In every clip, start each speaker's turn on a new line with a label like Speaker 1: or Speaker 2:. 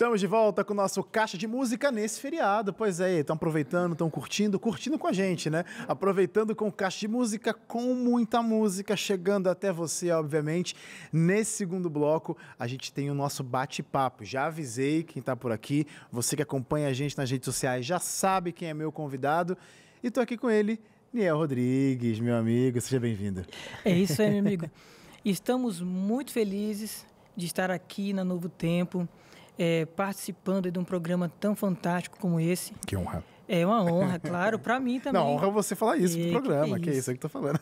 Speaker 1: Estamos de volta com o nosso Caixa de Música nesse feriado. Pois é, estão aproveitando, estão curtindo, curtindo com a gente, né? Aproveitando com o Caixa de Música, com muita música, chegando até você, obviamente. Nesse segundo bloco, a gente tem o nosso bate-papo. Já avisei quem está por aqui, você que acompanha a gente nas redes sociais já sabe quem é meu convidado. E estou aqui com ele, Niel Rodrigues, meu amigo, seja bem-vindo. É isso aí, meu amigo.
Speaker 2: Estamos muito felizes de estar aqui na Novo Tempo é, participando de um programa tão fantástico como esse. Que honra. É uma honra, claro, para mim também. Não, honra é você falar isso é, no programa, é que é isso, que, é que eu tô falando.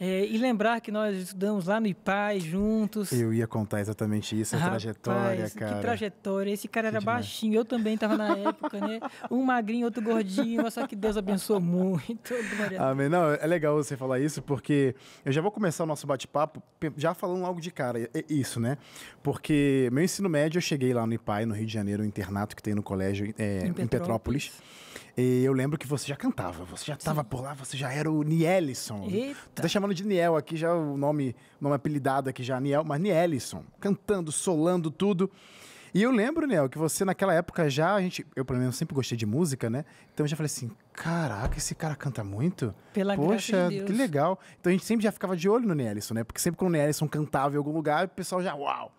Speaker 2: É, e lembrar que nós estudamos lá no IPAI juntos. Eu
Speaker 1: ia contar exatamente isso, a Rapaz, trajetória, cara. Que
Speaker 2: trajetória. Esse cara que era demais. baixinho, eu também tava na época, né? Um magrinho, outro gordinho, só que Deus abençoou muito.
Speaker 1: Amém. Não, é legal você falar isso, porque eu já vou começar o nosso bate-papo já falando logo de cara, é, isso, né? Porque meu ensino médio eu cheguei lá no IPAI, no Rio de Janeiro, um internato que tem no colégio é, em Petrópolis. Em Petrópolis. E eu lembro que você já cantava, você já estava por lá, você já era o Nielson Eita. Tu tá chamando de Niel aqui, já o nome, nome apelidado aqui já, Niel, mas Nielson cantando, solando tudo. E eu lembro, Niel, que você naquela época já, a gente, eu pelo menos sempre gostei de música, né? Então eu já falei assim, caraca, esse cara canta muito? Pela Poxa, de que legal. Então a gente sempre já ficava de olho no Nielson né? Porque sempre que o Nielson cantava em algum lugar, o pessoal já, uau!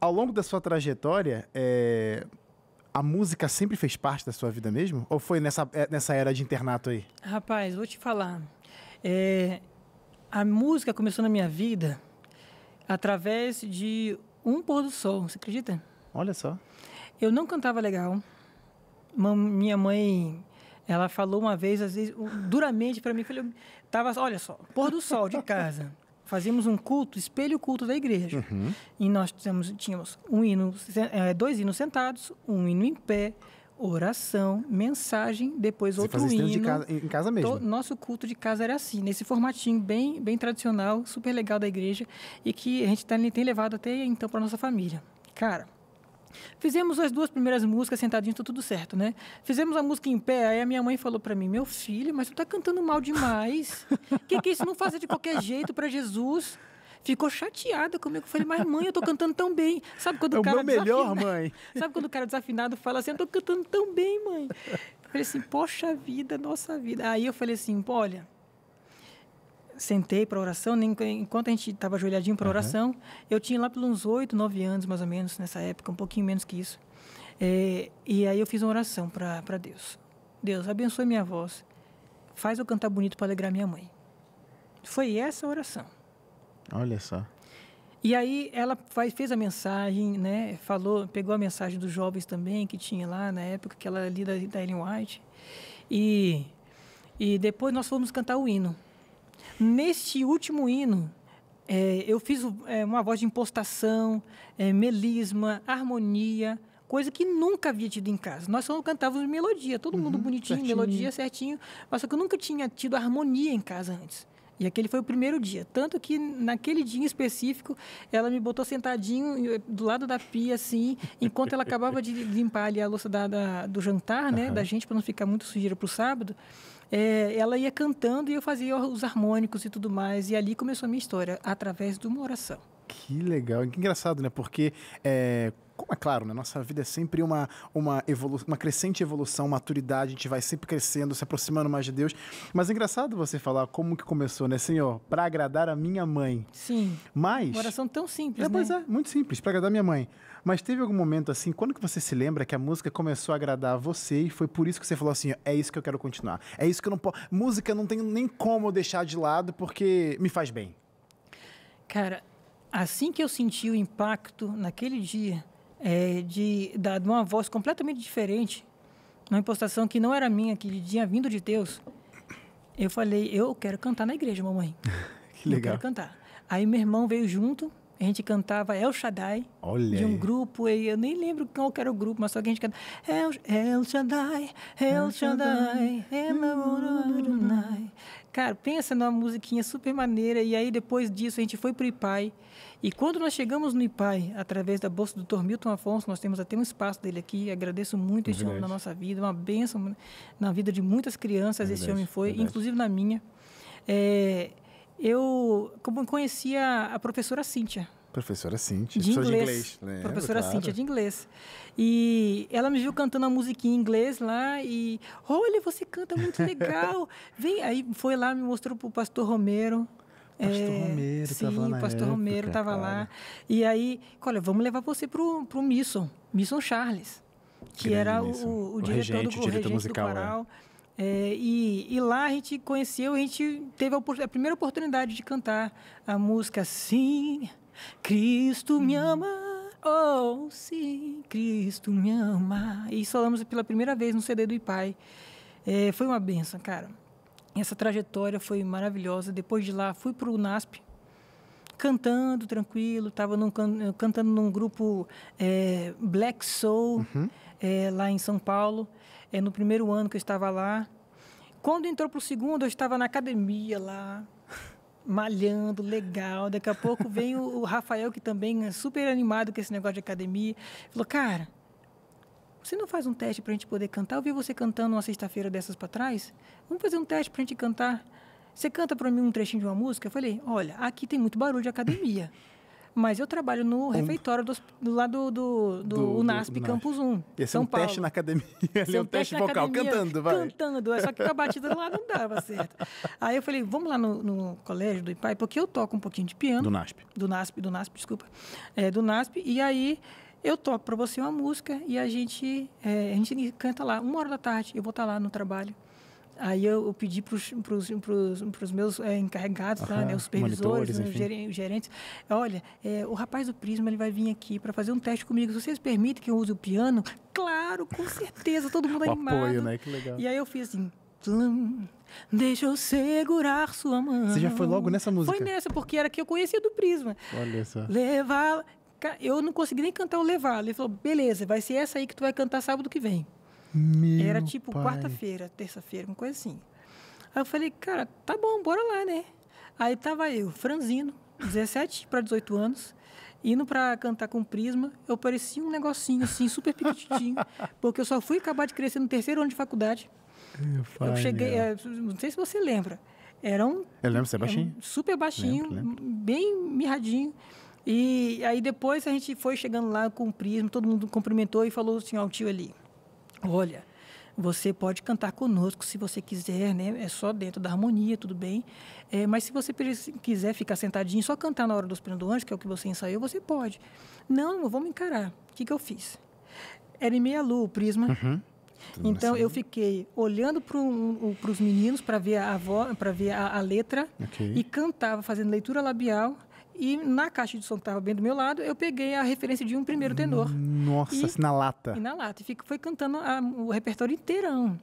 Speaker 1: Ao longo da sua trajetória, é a música sempre fez parte da sua vida mesmo? Ou foi nessa, é, nessa era de internato aí?
Speaker 2: Rapaz, vou te falar. É, a música começou na minha vida através de um pôr do sol, você acredita? Olha só. Eu não cantava legal. minha mãe, ela falou uma vez, às vezes, duramente para mim, eu falei, tava, olha só, pôr do sol de casa fazíamos um culto, espelho culto da igreja. Uhum. E nós tínhamos, tínhamos um hino, é, dois hinos sentados, um hino em pé, oração, mensagem, depois Você outro hino. De casa, em casa mesmo. To, nosso culto de casa era assim, nesse formatinho bem, bem tradicional, super legal da igreja e que a gente tá, tem levado até então para nossa família. Cara, Fizemos as duas primeiras músicas sentadinho, tá tudo certo, né? Fizemos a música em pé, aí a minha mãe falou para mim: Meu filho, mas tu tá cantando mal demais. que que é isso não fazer de qualquer jeito para Jesus? Ficou chateada comigo. Falei, mas mãe, eu tô cantando tão bem. Sabe quando é o, cara. É melhor, mãe. Sabe quando o cara desafinado fala assim: Eu tô cantando tão bem, mãe. Eu falei assim: Poxa vida, nossa vida. Aí eu falei assim: Olha sentei para oração, enquanto a gente estava ajoelhadinho para oração, uhum. eu tinha lá pelos oito, nove anos mais ou menos nessa época, um pouquinho menos que isso. É, e aí eu fiz uma oração para Deus. Deus, abençoe minha voz, faz eu cantar bonito para alegrar minha mãe. Foi essa a oração. Olha só. E aí ela faz, fez a mensagem, né? Falou, pegou a mensagem dos jovens também que tinha lá na época que ela é lida da, da Ellen White. E e depois nós fomos cantar o hino. Neste último hino, é, eu fiz é, uma voz de impostação, é, melisma, harmonia, coisa que nunca havia tido em casa. Nós só cantávamos melodia, todo uhum, mundo bonitinho, certinho. melodia certinho, mas só que eu nunca tinha tido harmonia em casa antes. E aquele foi o primeiro dia. Tanto que naquele dia específico, ela me botou sentadinho eh, do lado da pia, assim, enquanto ela acabava de limpar ali a louça da, da do jantar, né, uhum. da gente, para não ficar muito sujeira para o sábado é, ela ia cantando e eu fazia os harmônicos e tudo mais. E ali começou a minha história, através de uma oração.
Speaker 1: Que legal, que engraçado, né? Porque é, como é claro, né? Nossa vida é sempre uma, uma, evolu uma crescente evolução, maturidade, a gente vai sempre crescendo, se aproximando mais de Deus. Mas é engraçado você falar como que começou, né, Senhor? Assim, para agradar a minha mãe. Sim. Mas. Uma oração
Speaker 2: tão simples. É, né? Pois é,
Speaker 1: muito simples, para agradar a minha mãe. Mas teve algum momento assim, quando que você se lembra que a música começou a agradar a você e foi por isso que você falou assim: é isso que eu quero continuar. É isso que eu não posso. Música não tem nem como deixar de lado porque me faz bem.
Speaker 2: Cara, assim que eu senti o impacto naquele dia é, de, da, de uma voz completamente diferente, uma impostação que não era minha, que tinha vindo de Deus, eu falei, eu quero cantar na igreja, mamãe.
Speaker 1: que legal. Eu quero
Speaker 2: cantar. Aí meu irmão veio junto, a gente cantava El Shaddai, Olha de um aí. grupo, eu nem lembro qual era o grupo, mas só que a gente cantava El, El Shaddai, El Shaddai, El Shaddai, Cara, pensa numa musiquinha super maneira. E aí, depois disso, a gente foi para o IPAI. E quando nós chegamos no IPAI, através da bolsa do Dr. Milton Afonso, nós temos até um espaço dele aqui. Agradeço muito é esse homem na nossa vida, uma bênção na vida de muitas crianças. É esse homem foi, verdade. inclusive na minha. É, eu conhecia a professora Cíntia,
Speaker 1: Professora Cintia. De inglês. De inglês lembro, professora claro. Cintia de
Speaker 2: inglês. E ela me viu cantando uma musiquinha em inglês lá e... Olha, você canta muito legal. Vem. Aí foi lá, me mostrou pro pastor Romero. Pastor é, Romero sim, lá Pastor época, Romero estava lá. E aí, olha, vamos levar você pro, pro Misson. Misson Charles.
Speaker 1: Que Grande era o, o, o diretor regente, do, o diretor musical, do é. coral.
Speaker 2: É. É, e, e lá a gente conheceu, a gente teve a, a primeira oportunidade de cantar a música Sim... Cristo me ama, oh sim, Cristo me ama. E falamos pela primeira vez no CD do Ipai. É, foi uma benção, cara. Essa trajetória foi maravilhosa. Depois de lá, fui para o NASP, cantando tranquilo, estava can, eh, cantando num grupo é, Black Soul, uhum. é, lá em São Paulo, é, no primeiro ano que eu estava lá. Quando entrou para o segundo, eu estava na academia lá, malhando, legal. Daqui a pouco vem o, o Rafael, que também é super animado com esse negócio de academia. Falou, cara, você não faz um teste para a gente poder cantar? Eu vi você cantando uma sexta-feira dessas para trás. Vamos fazer um teste para a gente cantar. Você canta para mim um trechinho de uma música? Eu falei, olha, aqui tem muito barulho de academia. Mas eu trabalho no um. refeitório do, do lado do, do, do UNASP do, Campus 1. Esse é São é um Paulo. teste na
Speaker 1: academia. É Esse é um, teste, teste vocal, academia, cantando, vai. Cantando, é só que a batida lá
Speaker 2: não dava certo. Aí eu falei, vamos lá no, no colégio do IPAI, porque eu toco um pouquinho de piano. Do NASP. Do NASP, do NASP, desculpa. É, do NASP. E aí eu toco para você uma música e a gente, é, a gente canta lá. Uma hora da tarde eu vou estar tá lá no trabalho. Aí eu, eu pedi para os meus é, encarregados, uhum, lá, né, os supervisores, né, os gerentes, olha, é, o rapaz do Prisma ele vai vir aqui para fazer um teste comigo. Vocês permitem que eu use o piano? Claro, com certeza, todo mundo o animado. Apoio, né? Que legal. E aí eu fiz assim. Deixa eu segurar sua mão. Você já foi logo nessa música? Foi nessa, porque era que eu conhecia do Prisma. Olha só. Levar. Eu não consegui nem cantar o Levar. Ele falou: beleza, vai ser essa aí que tu vai cantar sábado que vem.
Speaker 1: Meu Era tipo quarta-feira,
Speaker 2: terça-feira, uma coisa assim. Aí eu falei, cara, tá bom, bora lá, né? Aí tava eu, franzino, 17 para 18 anos, indo para cantar com prisma. Eu parecia um negocinho assim, super pequitinho, porque eu só fui acabar de crescer no terceiro ano de faculdade.
Speaker 1: eu cheguei, é,
Speaker 2: não sei se você lembra, era um.
Speaker 1: Eu lembro, você é baixinho? Um
Speaker 2: super baixinho, lembro, lembro. bem mirradinho. E aí depois a gente foi chegando lá com o prisma, todo mundo cumprimentou e falou assim: ó, o tio ali olha, você pode cantar conosco se você quiser, né? É só dentro da harmonia, tudo bem. É, mas se você quiser ficar sentadinho, só cantar na hora do Espírito do Anjo, que é o que você ensaiou, você pode. Não, vamos vou me encarar. O que, que eu fiz? Era em meia lua o prisma. Uhum. Então eu fiquei olhando para um, os meninos para ver a, ver a, a letra okay. e cantava fazendo leitura labial e na caixa de som que estava bem do meu lado, eu peguei a referência de um primeiro tenor. Nossa, e, assim, na lata. E na lata. E foi cantando a, o repertório inteirão.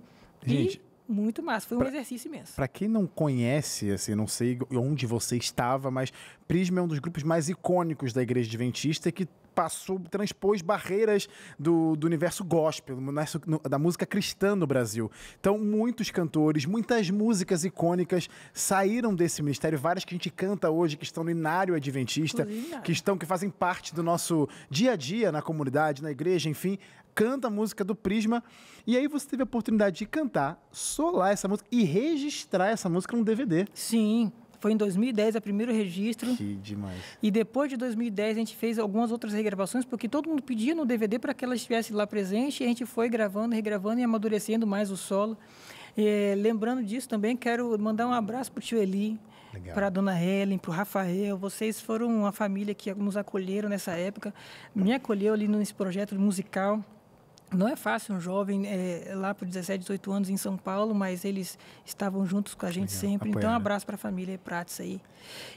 Speaker 2: Gente, muito massa, foi um pra, exercício imenso.
Speaker 1: Para quem não conhece, assim, não sei onde você estava, mas Prisma é um dos grupos mais icônicos da Igreja Adventista que passou, transpôs barreiras do, do universo gospel, da música cristã no Brasil. Então, muitos cantores, muitas músicas icônicas saíram desse ministério, várias que a gente canta hoje, que estão no inário adventista, que estão, que fazem parte do nosso dia a dia na comunidade, na igreja, enfim canta a música do Prisma. E aí você teve a oportunidade de cantar, solar essa
Speaker 2: música e registrar essa música num DVD. Sim. Foi em 2010 o primeiro registro.
Speaker 1: Que demais.
Speaker 2: E depois de 2010 a gente fez algumas outras regravações, porque todo mundo pedia no DVD para que ela estivesse lá presente. E a gente foi gravando, regravando e amadurecendo mais o solo. E, lembrando disso também, quero mandar um abraço para o tio Eli, para a dona Helen, para o Rafael. Vocês foram uma família que nos acolheram nessa época, me acolheu ali nesse projeto musical não é fácil um jovem é, lá por 17, 18 anos em São Paulo, mas eles estavam juntos com a gente Legal. É, sempre. Então, apoiando. Então, um abraço para a família é Prates aí.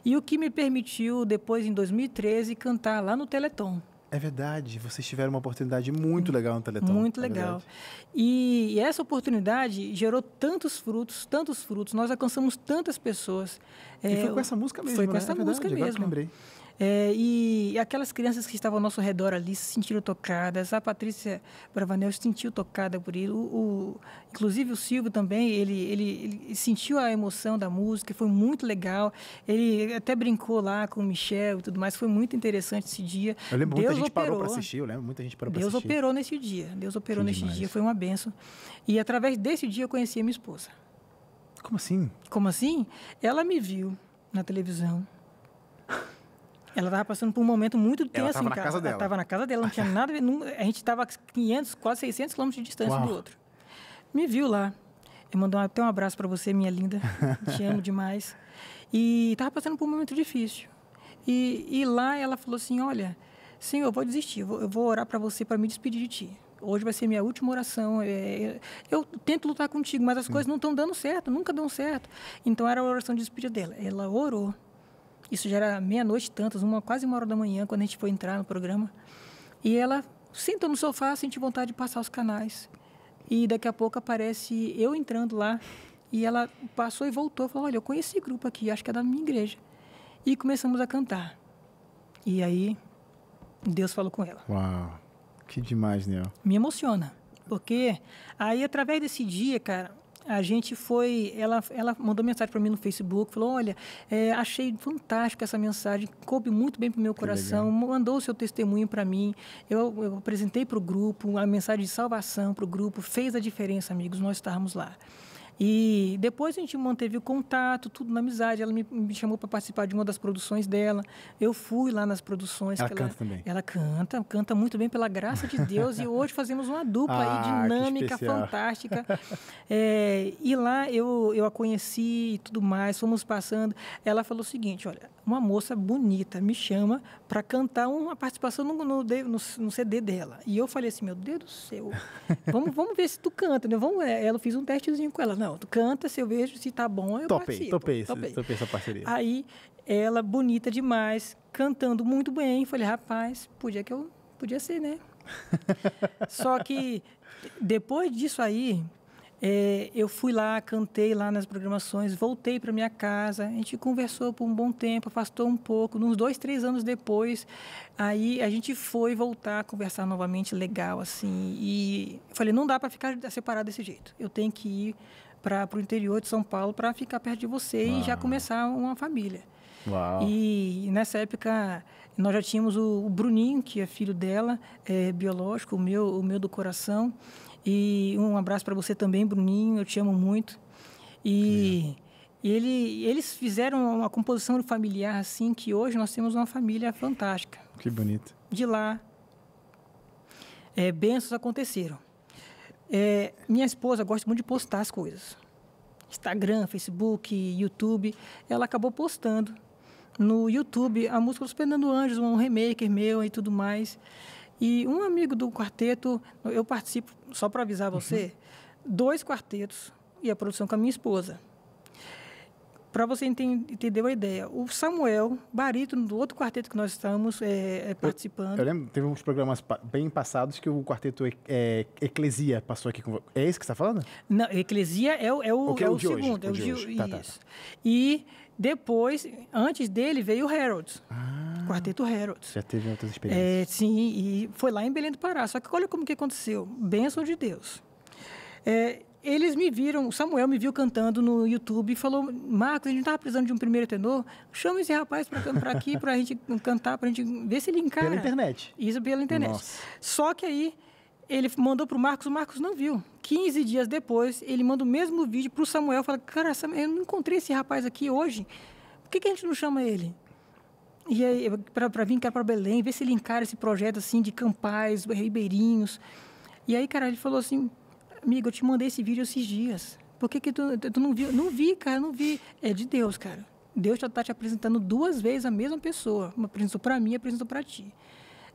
Speaker 2: E o que me permitiu, depois, em 2013, cantar lá no Teleton.
Speaker 1: É verdade, vocês tiveram uma oportunidade muito hum, legal no Teleton. Muito é legal. É
Speaker 2: e, e essa oportunidade gerou tantos frutos, tantos frutos. Nós alcançamos tantas pessoas. E é, foi com essa música mesmo, Foi com né? essa é verdade, música mesmo. lembrei. É, e, e aquelas crianças que estavam ao nosso redor ali se sentiram tocadas. A Patrícia Bravanel se sentiu tocada por ele. O, o, inclusive o Silvio também, ele, ele, ele sentiu a emoção da música, foi muito legal. Ele até brincou lá com o Michel e tudo mais. Foi muito interessante esse dia. Eu lembro Deus muita gente operou. parou para assistir, eu
Speaker 1: lembro muita gente parou para assistir. Deus operou
Speaker 2: nesse dia. Deus operou nesse demais. dia, foi uma benção. E através desse dia eu conheci a minha esposa. Como assim? Como assim? Ela me viu na televisão ela estava passando por um momento muito tenso. Ela estava na casa dela. Ela estava na casa dela, não tinha nada a A gente estava a 500, quase 600 quilômetros de distância Uau. do outro. Me viu lá. Eu mandou até um abraço para você, minha linda. Te amo demais. E estava passando por um momento difícil. E, e, lá ela falou assim: Olha, Senhor, eu vou desistir, eu vou, eu vou orar para você para me despedir de ti. Hoje vai ser minha última oração. eu, é, é, eu tento lutar contigo, mas as Sim. Hum. coisas não estão dando certo, nunca dão certo. Então era a oração de despedida dela. Ela orou. Isso já era meia-noite tantas, uma, quase uma hora da manhã, quando a gente foi entrar no programa. E ela senta no sofá, sente vontade de passar os canais. E daqui a pouco aparece eu entrando lá. E ela passou e voltou. Falou: Olha, eu conheci esse grupo aqui, acho que é da minha igreja. E começamos a cantar. E aí, Deus falou com ela.
Speaker 1: Uau, que demais, Neil.
Speaker 2: Me emociona. Porque aí, através desse dia, cara, a gente foi, ela, ela mandou mensagem para mim no Facebook, falou, olha, é, achei fantástica essa mensagem, coube muito bem para o meu coração, mandou o seu testemunho para mim, eu, eu apresentei para o grupo, a mensagem de salvação para o grupo, fez a diferença, amigos, nós estarmos lá. E depois a gente manteve o contato, tudo na amizade. Ela me, me chamou para participar de uma das produções dela. Eu fui lá nas produções. Ela canta ela, também. Ela canta, canta muito bem, pela graça de Deus. e hoje fazemos uma dupla ah, aí, dinâmica, fantástica. É, e lá eu, eu a conheci e tudo mais, fomos passando. Ela falou o seguinte: olha, uma moça bonita me chama para cantar uma participação no, no, no, no, CD dela. E eu falei assim: meu Deus do céu, vamos, vamos ver se tu canta, né? Vamos, é, ela, eu fiz um testezinho com ela. Não, não, canta, se eu vejo, se tá bom, eu topei, participo. Topei, topei. topei essa parceria. Aí, ela, bonita demais, cantando muito bem. Falei, rapaz, podia que eu... Podia ser, né? Só que, depois disso aí, é, eu fui lá, cantei lá nas programações, voltei para minha casa, a gente conversou por um bom tempo, afastou um pouco, uns dois, três anos depois, aí a gente foi voltar a conversar novamente, legal assim, e falei não dá para ficar separado desse jeito, eu tenho que ir para o interior de São Paulo para ficar perto de você e já ah. começar uma família. Uau. E nessa época nós já tínhamos o, o Bruninho, que é filho dela, é, biológico, o meu, o meu do coração. E um abraço para você também, Bruninho, eu te amo muito. E, é. ele, eles fizeram uma composição familiar assim que hoje nós temos uma família fantástica. Que bonito. De lá, é, bênçãos aconteceram. É, minha esposa gosta muito de postar as coisas. Instagram, Facebook, YouTube. Ela acabou postando no YouTube a música Os Fernando Anjos, um remake meu e tudo mais. E um amigo do quarteto, eu participo, só para avisar uhum. você, uhum. dois quartetos e a produção com a minha esposa para você entender a ideia, o Samuel, barítono do outro quarteto que nós estamos é, é, participando. Eu, eu,
Speaker 1: lembro, teve uns programas bem passados que o quarteto é, Eclesia passou aqui com É esse que você está falando?
Speaker 2: Não, Eclesia é, o, é o, o, é o, o segundo. Hoje, é o, de hoje. É tá, tá, tá. E depois, antes dele, veio o Harold. Ah, quarteto Harold. Já teve outras experiências. É sim, e foi lá em Belém do Pará. Só que olha como que aconteceu. Bênção de Deus. É, eles me viram, o Samuel me viu cantando no YouTube e falou: Marcos, a gente estava precisando de um primeiro tenor, chama esse rapaz para aqui para a gente cantar, para a gente ver se ele encara. Pela internet. Isso pela internet. Nossa. Só que aí ele mandou para o Marcos, o Marcos não viu. 15 dias depois, ele manda o mesmo vídeo para o Samuel, fala: Cara, eu não encontrei esse rapaz aqui hoje, por que, que a gente não chama ele? E aí, para vir cá para Belém, ver se ele encara esse projeto assim de Campais, Ribeirinhos. E aí, cara, ele falou assim: Amigo, eu te mandei esse vídeo esses dias. Por que, que tu, tu não viu? Não vi, cara, não vi. É de Deus, cara. Deus já está te apresentando duas vezes a mesma pessoa. Uma apresentou para mim, apresentou para ti.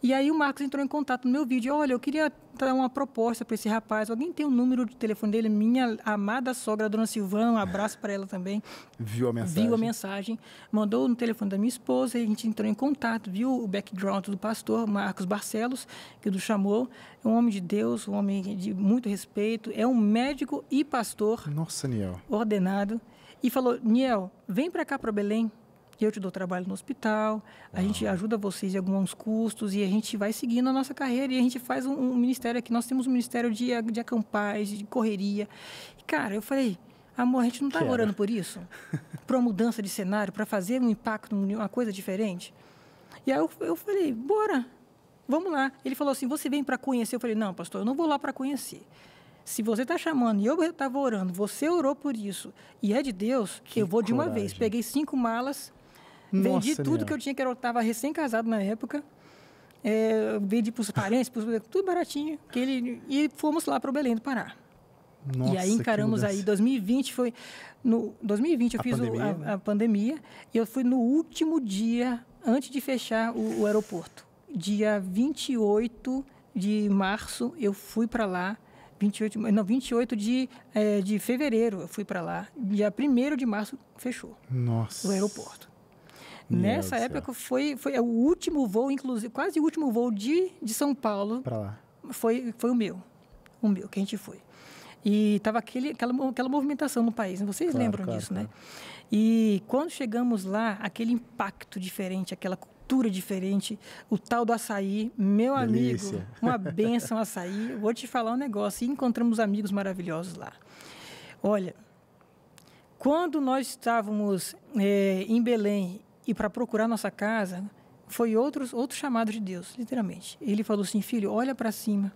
Speaker 2: E aí o Marcos entrou em contato no meu vídeo. Olha, eu queria dar uma proposta para esse rapaz. Alguém tem o um número de telefone dele? Minha amada sogra, dona Silvana, um abraço para ela também.
Speaker 1: Viu a mensagem? Viu a
Speaker 2: mensagem. Mandou no telefone da minha esposa e a gente entrou em contato. Viu o background do pastor Marcos Barcelos, que nos chamou. É um homem de Deus, um homem de muito respeito. É um médico e pastor.
Speaker 1: Nossa, Niel.
Speaker 2: Ordenado. E falou, Niel, vem para cá para Belém eu te dou trabalho no hospital, a ah. gente ajuda vocês em alguns custos e a gente vai seguindo a nossa carreira e a gente faz um, um ministério aqui. Nós temos um ministério de, de acampar, de correria. E, cara, eu falei, amor, a gente não está orando por isso? para uma mudança de cenário, para fazer um impacto, uma coisa diferente? E aí eu, eu falei, bora, vamos lá. Ele falou assim, você vem para conhecer? Eu falei, não, pastor, eu não vou lá para conhecer. Se você está chamando e eu estava orando, você orou por isso e é de Deus, que eu vou coragem. de uma vez. Peguei cinco malas, nossa, vendi tudo minha. que eu tinha, que eu estava recém-casado na época. É, vendi para os parentes, pros, tudo baratinho. Que ele, e fomos lá para o Belém do Pará. Nossa, e aí encaramos aí 2020 foi no 2020 eu a fiz pandemia, o, a, né? a, pandemia e eu fui no último dia antes de fechar o, o aeroporto. Dia 28 de março eu fui para lá. 28, não, 28 de, é, de fevereiro eu fui para lá. Dia 1 de março fechou.
Speaker 1: Nossa. O aeroporto. Meu Nessa época
Speaker 2: foi, foi o último voo, inclusive, quase o último voo de, de São Paulo. Para lá. Foi, foi o meu. O meu, que a gente foi. E tava aquele, aquela, aquela movimentação no país, né? vocês claro, lembram claro, disso, né? claro. né? E quando chegamos lá, aquele impacto diferente, aquela cultura diferente, o tal do açaí, meu Delícia. amigo, uma benção açaí. Vou te falar um negócio, e encontramos amigos maravilhosos lá. Olha, quando nós estávamos é, em Belém e para procurar nossa casa, foi outros, outro chamado de Deus, literalmente. Ele falou assim: filho, olha para cima.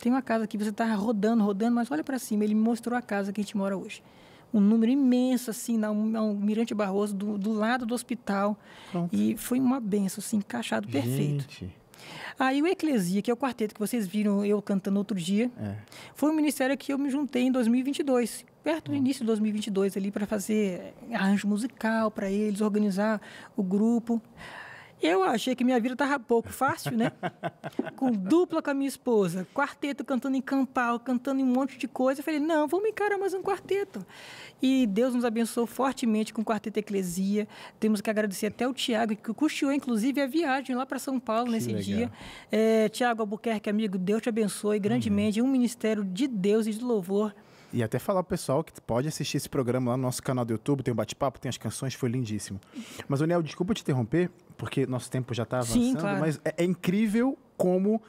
Speaker 2: Tem uma casa aqui, você está rodando, rodando, mas olha para cima. Ele me mostrou a casa que a gente mora hoje. Um número imenso, assim, na, na Mirante Barroso, do, do lado do hospital. Pronto. E foi uma benção, assim, encaixado gente. perfeito. Aí o Eclesia, que é o quarteto que vocês viram eu cantando outro dia, é. foi um ministério que eu me juntei em 2022, perto do hum. início de 2022 ali para fazer arranjo musical para eles, organizar o grupo. Eu achei que minha vida estava pouco fácil, né? com dupla com a minha esposa, quarteto cantando em campal, cantando em um monte de coisa. Eu falei, não, vamos encarar mais um quarteto. E Deus nos abençoou fortemente com o Quarteto Eclesia. Temos que agradecer até o Tiago, que custeou, inclusive, a viagem lá para São Paulo que nesse legal. dia. É, Tiago Albuquerque, amigo, Deus te abençoe grandemente. Uhum. Um ministério de Deus e de louvor.
Speaker 1: E até falar pro pessoal que pode assistir esse programa lá no nosso canal do YouTube, tem o um bate-papo, tem as canções, foi lindíssimo. Mas, Daniel, desculpa te interromper, porque nosso tempo já tá avançando, Sim, claro. mas é, é incrível como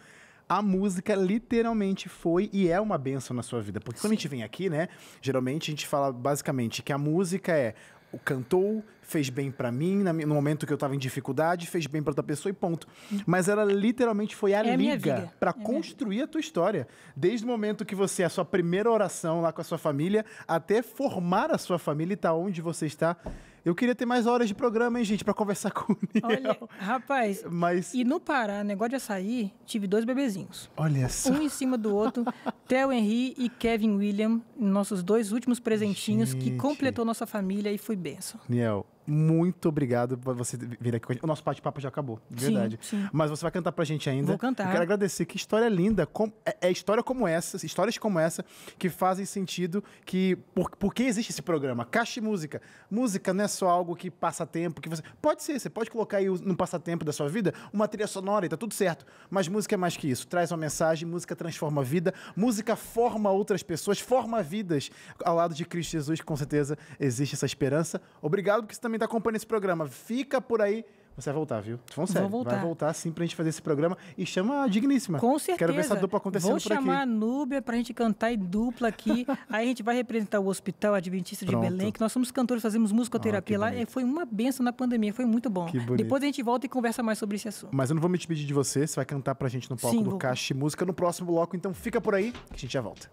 Speaker 1: a música literalmente foi e é uma benção na sua vida. Porque quando a gente vem aqui, né? Geralmente a gente fala basicamente que a música é cantou, fez bem para mim, no momento que eu tava em dificuldade, fez bem para outra pessoa e ponto. Mas ela literalmente foi a é liga para é construir a tua história. Desde o momento que você, é a sua primeira oração lá com a sua família, até formar a sua família e tá onde você está. Eu queria ter mais horas de programa, hein, gente, para conversar com o Olha,
Speaker 2: rapaz, Mas... e no Pará, negócio de açaí, tive dois bebezinhos. Olha só. Um em cima do outro, Theo Henry e Kevin William, nossos dois últimos presentinhos, gente. que completou nossa família e foi benção.
Speaker 1: Niel, muito obrigado por você vir aqui com a gente. O nosso bate-papo já acabou, de verdade. Sim, sim. Mas você vai cantar pra gente ainda. Vou cantar. Eu quero agradecer. Que história linda. é, é, história como essa, histórias como essa, que fazem sentido, que... Por, por que existe esse programa? Caixa e música. Música não é só algo que passa tempo, que você... Pode ser, você pode colocar aí no passatempo da sua vida uma trilha sonora e tá tudo certo. Mas música é mais que isso. Traz uma mensagem, música transforma a vida, música forma outras pessoas, forma vidas. Ao lado de Cristo Jesus, com certeza, existe essa esperança. Obrigado, porque você também quem tá acompanhando esse programa, fica por aí. Você vai voltar, viu? Vão sério. Vou voltar. Vai voltar sim pra gente fazer esse programa e chama a digníssima. Com certeza. Quero ver essa dupla acontecendo Vou por aqui. Vou chamar a
Speaker 2: Núbia pra gente cantar em dupla aqui. aí a gente vai representar o Hospital Adventista Pronto. de Belém, que nós somos cantores, fazemos musicoterapia oh, lá. E é, foi uma benção na pandemia, foi muito bom. Que bonito. Depois a gente volta e conversa mais sobre esse assunto.
Speaker 1: Mas eu não vou me despedir de você, você vai cantar pra gente no palco sim, do Caixa Música no próximo bloco, então fica por aí que a gente já volta.